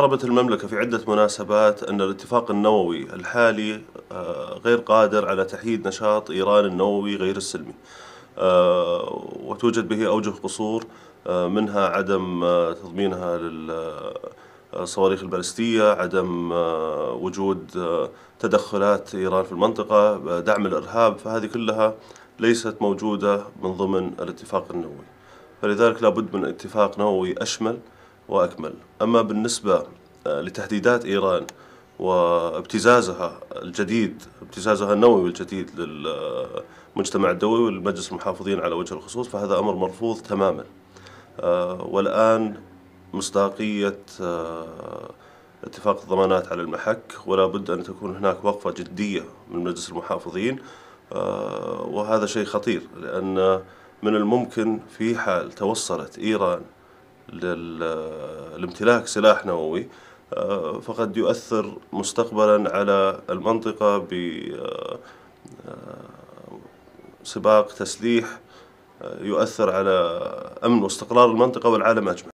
حاربت المملكة في عدة مناسبات أن الاتفاق النووي الحالي آه، غير قادر على تحييد نشاط إيران النووي غير السلمي آه، وتوجد به أوجه قصور آه، منها عدم تضمينها للصواريخ البالستية عدم وجود تدخلات إيران في المنطقة دعم الإرهاب فهذه كلها ليست موجودة من ضمن الاتفاق النووي فلذلك لابد من اتفاق نووي أشمل وأكمل أما بالنسبة آه، لتهديدات إيران وابتزازها الجديد ابتزازها النووي الجديد للمجتمع الدولي ولمجلس المحافظين على وجه الخصوص فهذا أمر مرفوض تماما آه، والآن مصداقية آه، اتفاق الضمانات على المحك ولا بد أن تكون هناك وقفة جدية من مجلس المحافظين وهذا شيء خطير لأن من الممكن في حال توصلت إيران لامتلاك سلاح نووي آه، فقد يؤثر مستقبلا على المنطقة بسباق آه، آه، تسليح يؤثر على أمن واستقرار المنطقة والعالم أجمع